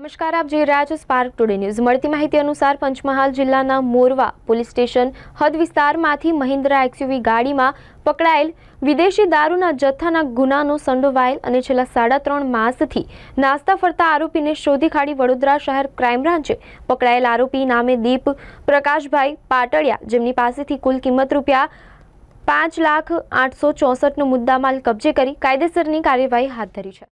નમસ્કાર આપ જોઈ રહ્યા છો સ્પાર્ક ટુડે ન્યૂઝ મળતી માહિતી અનુસાર પંચમહાલ જિલ્લાના મોરવા પોલીસ સ્ટેશન હદ વિસ્તારમાંથી મહિન્દ્રા એક્સયુવી ગાડીમાં પકડાયેલ વિદેશી દારૂના જથ્થાના ગુનાનો સંડોવાયેલ અને છેલ્લા સાડા ત્રણ માસથી નાસ્તા ફરતા આરોપીને શોધી કાઢી વડોદરા શહેર ક્રાઇમ બ્રાન્ચે પકડાયેલ આરોપી નામે દીપ પ્રકાશભાઈ પાટડિયા જેમની પાસેથી કુલ કિંમત રૂપિયા પાંચ લાખ આઠસો ચોસઠનો મુદ્દામાલ કબજે કરી કાયદેસરની કાર્યવાહી હાથ ધરી છે